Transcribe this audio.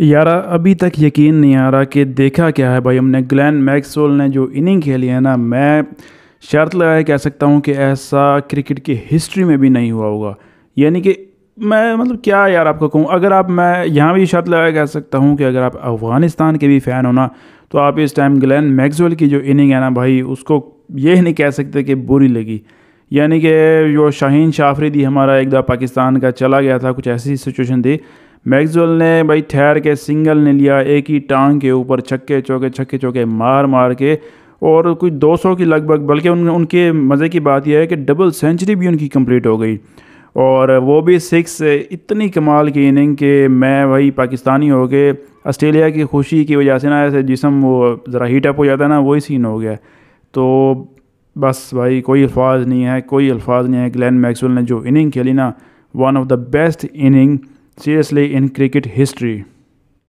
यार अभी तक यकीन नहीं आ रहा कि देखा क्या है भाई हमने ग्लैन मैक्सवेल ने जो इनिंग खेली है ना मैं शर्त लगाया कह सकता हूँ कि ऐसा क्रिकेट की हिस्ट्री में भी नहीं हुआ होगा यानी कि मैं मतलब क्या यार आपको कहूँ अगर आप मैं यहाँ भी शर्त लगाया कह सकता हूँ कि अगर आप अफ़गानिस्तान के भी फ़ैन हो ना तो आप इस टाइम ग्लैन मैक्सवेल की जो इनिंग है ना भाई उसको ये नहीं कह सकते कि बुरी लगी यानी कि जो शाहीन थी हमारा एक पाकिस्तान का चला गया था कुछ ऐसी सिचुएशन थी मैगजुल ने भाई ठहर के सिंगल ने लिया एक ही टांग के ऊपर छक्के चौके छक्के चौके मार मार के और कुछ 200 की लगभग बल्कि उन उनके मज़े की बात यह है कि डबल सेंचुरी भी उनकी कंप्लीट हो गई और वो भी सिक्स इतनी कमाल की इनिंग के मैं भाई पाकिस्तानी हो गए ऑस्ट्रेलिया की खुशी की वजह से ना ऐसे जिसम वो ज़रा हीट अप हो जाता है ना वही सीन हो गया तो बस भाई कोई अल्फाज नहीं है कोई अल्फाज नहीं है ग्लैन मैक्सवेल ने जो इनिंग खेली ना one of the best inning seriously in cricket history.